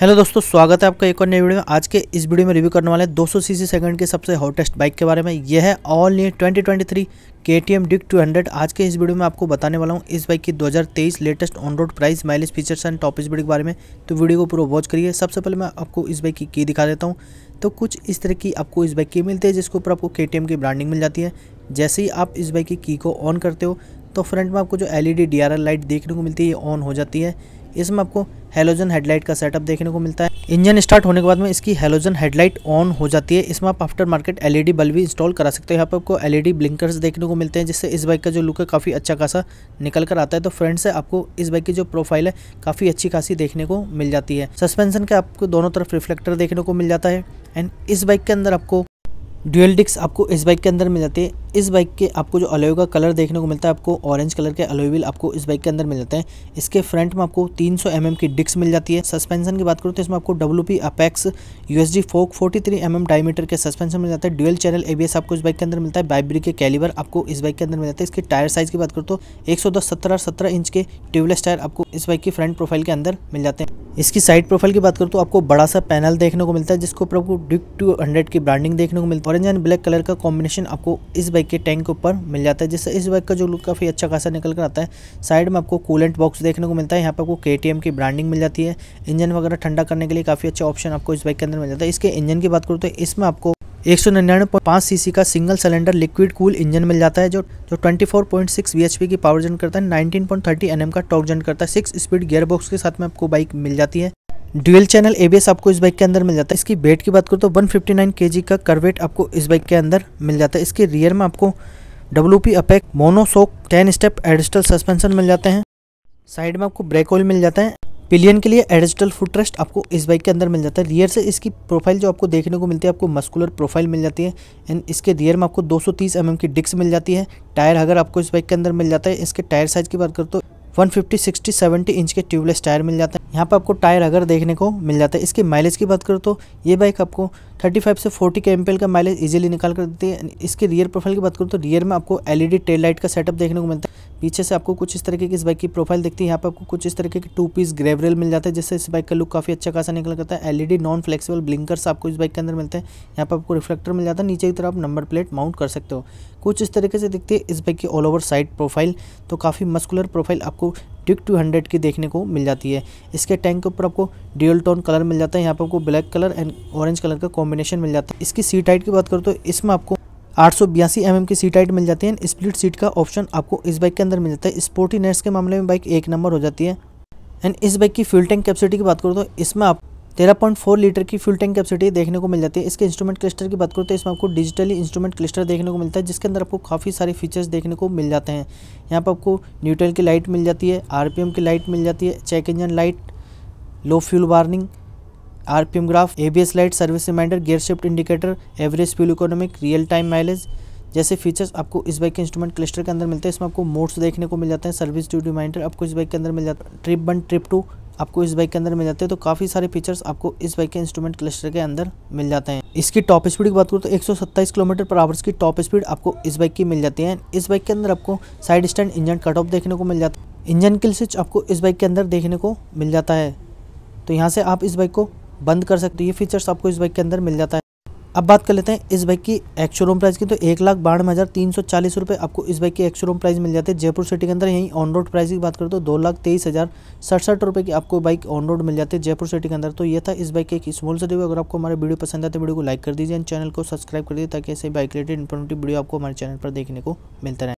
hello दोस्तों स्वागत है आपका एक और नई वीडियो में आज के इस वीडियो में रिव्यू करने वाले हैं 200 सीसी सेकंड के सबसे हॉटेस्ट बाइक के बारे में यह है ऑल न्यू 2023 केटीएम डिक 200 आज के इस वीडियो में आपको बताने वाला हूँ इस बाइक की 2023 latest on road price mileage features and top speed के बारे में तो वीडियो को पूरा वॉच करिए सबसे पहले मैं आपको इस बाइक की की दिखा देता हूँ तो कुछ इस तरह की आपको इस बाइक की मिलती है जिसके ऊपर आपको के की ब्रांडिंग मिल जाती है जैसे ही आप इस बाइक की की को ऑन करते हो तो फ्रंट में आपको जो एल ई लाइट देखने को मिलती है ये ऑन हो जाती है इसमें आपको हेलोजन हेडलाइट का सेटअप देखने को मिलता है इंजन स्टार्ट होने के बाद में इसकी हेलोजन हेडलाइट ऑन हो जाती है इसमें आप आफ्टर मार्केट एलईडी बल्ब भी इंस्टॉल करा सकते हैं यहाँ पर आपको एलईडी ब्लिंकर्स e देखने को मिलते हैं जिससे इस बाइक का जो लुक है काफ़ी अच्छा खासा निकल कर आता है तो फ्रेंड से आपको इस बाइक की जो प्रोफाइल है काफ़ी अच्छी खासी देखने को मिल जाती है सस्पेंसन के आपको दोनों तरफ रिफ्लेक्टर देखने को मिल जाता है एंड इस बाइक के अंदर आपको ड्यूएल डिस्क आपको इस बाइक के अंदर मिल जाती है इस बाइक के आपको जो अलोय का कलर देखने को मिलता है आपको ऑरेंज कलर के अलोय व्हील आपको इस बाइक के अंदर मिल जाते हैं इसके फ्रंट में आपको 300 सौ mm की डिस्क मिल जाती है सस्पेंशन की बात करूँ तो इसमें आपको W P apex U S D fork forty three m m diameter के सस्पेंशन मिल जाता है ड्यूअल चैनल ए आपको इस बाइक के अंदर मिलता है बाइब्री के कैलीवर आपको इस बाइक के अंदर मिल जाता है इसके टायर साइज की बात करूँ तो एक सौ दस सत्रह सत्रह इंच के ट्यूबलेस टायर आपको इस बाइक की फ्रंट प्रोफाइल के अंदर मिल जाते हैं इसकी साइड प्रोफाइल की बात करूँ तो आपको बड़ा सा पैनल देखने को मिलता है जिसको ऊपर आपको डिक टू हंड्रेड की ब्रांडिंग देखने को मिलता है ऑरेंज एंड ब्लैक कलर का कॉम्बिनेशन आपको इस बाइक के टैंक के ऊपर मिल जाता है जिससे इस बाइक का जो लुक काफ़ी अच्छा खासा निकल कर आता है साइड में आपको कूलेंट बॉक्स देखने को मिलता है यहाँ पर आपको के की ब्रांडिंग मिल जाती है इंजन वगैरह ठंडा करने के लिए काफ़ी अच्छा ऑप्शन आपको इस बाइक के अंदर मिल जाता है इसके इंजन की बात करूँ तो इसमें आपको एक सौ का single cylinder liquid cool engine मिल जाता है जो जो 24.6 bhp की पावर जन करता है 19.30 nm का टॉक जन करता है सिक्स स्पीड गियर बॉक्स के साथ में आपको बाइक मिल जाती है ड्यूल चैनल एबीएस आपको इस बाइक के अंदर मिल जाता है इसकी वेट की बात करूँ तो 159 केजी का करवेट आपको इस बाइक के अंदर मिल जाता है इसके रियर में आपको W P apex monoshock ten step adjustable suspension मिल जाते हैं साइड में आपको ब्रेक ऑयल मिल जाता है पिलियन के लिए एडिजिटल फुट रेस्ट आपको इस बाइक के अंदर मिल जाता है रियर से इसकी प्रोफाइल जो आपको देखने को मिलती है आपको मस्कुलर प्रोफाइल मिल जाती है एंड इसके रियर में आपको 230 सौ mm की डिस्क मिल जाती है टायर अगर आपको इस बाइक के अंदर मिल जाता है इसके टायर साइज़ की बात करो तो one fifty sixty seventy inch के ट्यूबलेस टायर मिल जाते हैं यहाँ पर आपको टायर अगर देखने को मिल जाता है इसकी माइलेज की बात करो तो ये बाइक आपको 35 से 40 के एल का माइलेज इजीली निकाल कर देती है इसके रियर प्रोफाइल की बात करूँ तो रियर में आपको एलईडी टेल लाइट का सेटअप देखने को मिलता है पीछे से आपको कुछ इस तरीके की इस बाइक की प्रोफाइल देखती है यहाँ पर आपको कुछ इस तरीके की टू पीस ग्रेवरेल मिल जाता है जिससे इस बाइक का लुक काफ़ी अच्छा खासा निकल करता है एलईडी नॉन फ्लेक्सीबल ब्लिंकर्स आपको इस बाइक के अंदर मिलते हैं यहाँ पर आपको रिफ्लेक्टर मिल जाता है नीचे की तरफ आप नंबर प्लेट माउंट कर सकते हो कुछ इस तरीके से दिखती है इस बाइक की ऑल ओवर साइड प्रोफाइल तो काफ़ी मस्कुलर प्रोफाइल आपको ड्यूक टू हंड्रेड की देखने को मिल जाती है इसके टैंक के ऊपर आपको ड्यूल टोन कलर मिल जाता है यहाँ पर आपको black colour and orange colour का कॉम्बिनेशन मिल जाता है इसकी सीट हाइट की बात करो तो इसमें आपको आठ सौ बयासी एम mm की सीट हाइट मिल जाती है स्प्लिट सीट का ऑप्शन आपको इस बाइक के अंदर मिल जाता है स्पोर्टी नेट्स के मामले में बाइक एक नंबर हो जाती है एंड इस बाइक की फ्यूल टैंक कैपेसिटी की बात करो तो इसमें आप तेरह पॉइंट फोर लीटर की फ्यूल टैंक कैपेसिटी देखने को मिल जाती है इसके इंस्ट्रूमेंट क्लस्टर की बात करूँ तो इसमें आपको डिजिटली इंस्ट्रूमेंट क्लस्टर देखने को मिलता है जिसके अंदर आपको काफ़ी सारे फीचर्स देखने को मिल जाते हैं यहाँ पर आपको न्यूट्रल की लाइट मिल जाती है आर की लाइट मिल जाती है check engine light low fuel warning R graph A light service reminder gear shift indicator average fuel economic real time mileage जैसे फीचर्स आपको इस बाइक के इंस्ट्रूमेंट क्लस्टर के अंदर मिलते हैं इसमें आपको मोड्स देखने को मिल जाते हैं सर्विस ड्यू रिमाइंडर आपको इस बाइक के अंदर मिल जाता है ट्रिप वन ट्रिप टू आपको इस बाइक के अंदर मिल जाते हैं तो काफ़ी सारे फीचर्स आपको इस बाइक के इंस्ट्रूमेंट क्लस्टर के अंदर मिल जाते हैं इसकी टॉप स्पीड की बात करूँ तो 127 किलोमीटर पर आवर्स की टॉप स्पीड आपको इस बाइक की मिल जाती है इस बाइक के अंदर आपको side stand engine cut off देखने को मिल जाता है इंजन किल स्विच आपको इस बाइक के अंदर देखने को मिल जाता है तो यहाँ से आप इस बाइक को बंद कर सकते हो ये फीचर्स आपको इस बाइक के अंदर मिल जाता है अब बात कर लेते हैं इस बाइक की एक्शोरूम प्राइस की तो एक लाख बानवे हज़ार तीन सौ चालीस रुपये आपको इस बाइक की एक्शोरूम प्राइस मिल जाती है जयपुर सिटी के अंदर यहीं ऑन रोड प्राइस की बात करें तो दो लाख तेईस हज़ार सड़सठ रुपये की आपको बाइक ऑन रोड मिल जाती है जयपुर सिटी के अंदर तो ये था इस बाइक की एक स्मॉल से अगर आपको हमारे वीडियो पसंद आते तो वीडियो को लाइक कर दीजिए एंड चैनल को सब्सक्राइब कर दीजिए ताकि ऐसे बाइक रिलेटेड इन्फॉर्मेटिव वीडियो आपको हमारे चैनल पर देखने को मिलता रहे